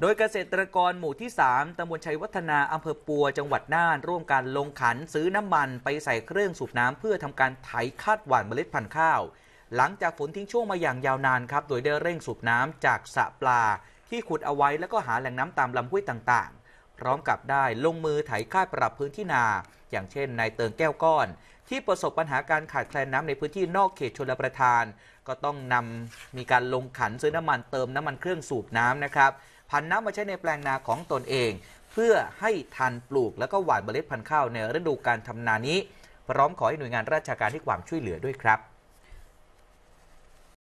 โดยเกษตรกรหมู่ที่ 3 ตำบลชัยวัฒนาอำเภอปัวจังหวัดน่าน ร่วมกันลงขันซื้อน้ำมันไปใส่เครื่องสูบน้ำ เพื่อทำการไถคาดหว่านเมล็ดพันธุ์ข้าว หลังจากฝนทิ้งช่วงมาอย่างยาวนานครับ โดยได้เร่งสูบน้ำจากสระปลาที่ขุดเอาไว้แล้วก็หาแหล่งน้ำตามลำห้วยต่างๆ พร้อมกับได้ลงมือไถคาดปรับพื้นที่นา อย่างเช่น นายเติงแก้วก้อน ที่ประสบปัญหาการขาดแคลนน้ำในพื้นที่นอกเขตชลประทาน ก็ต้องนำมีการลงขันซื้อน้ำมันเติมน้ำมันเครื่องสูบน้ำนะครับพันน้ำมาใช้ในแปลงนาของตนเอง เพื่อให้ทันปลูกแล้วก็หว่านเมล็ดพันธุ์ข้าวในฤดูการทำนานี้ พร้อมขอให้หน่วยงานราชการให้ความช่วยเหลือด้วยครับ